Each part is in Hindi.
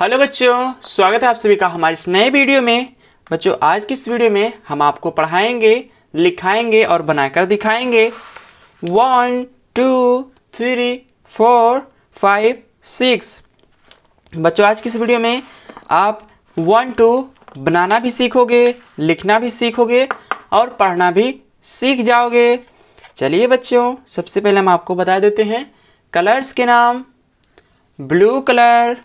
हेलो बच्चों स्वागत है आप सभी का हमारे इस नए वीडियो में बच्चों आज की इस वीडियो में हम आपको पढ़ाएंगे लिखाएंगे और बनाकर दिखाएंगे one two three four five six बच्चों आज की इस वीडियो में आप वन टू बनाना भी सीखोगे लिखना भी सीखोगे और पढ़ना भी सीख जाओगे चलिए बच्चों सबसे पहले हम आपको बता देते हैं कलर्स के नाम blue colour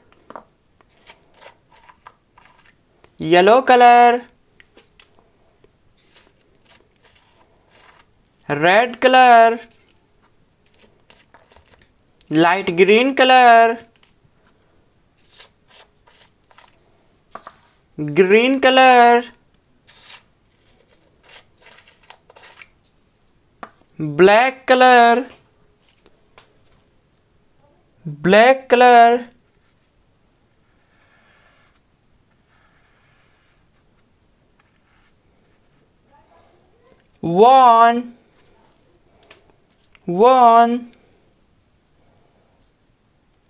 yellow colour red colour light green colour green colour black colour black colour one, one,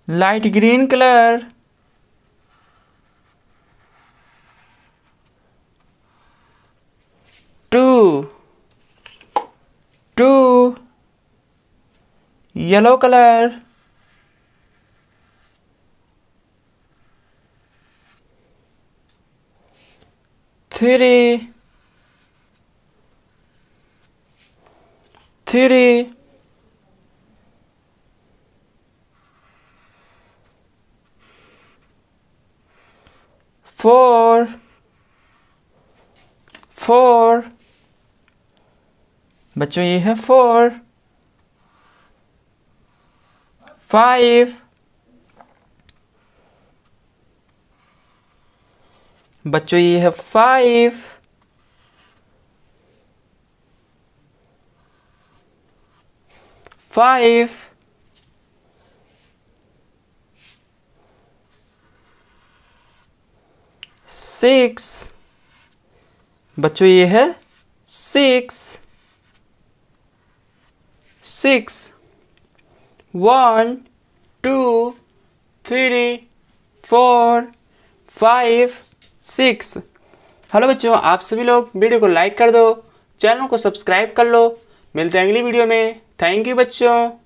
light green color, two, two, yellow color, three, three four four बच्चों ये है फोर फाइव बच्चों ये है फाइव five, सिक्स बच्चों ये है six six one two three four five six hello बच्चों आप सभी लोग वीडियो को लाइक कर दो चैनल को सब्सक्राइब कर लो मिलते हैं अगली वीडियो में थैंक यू बच्चों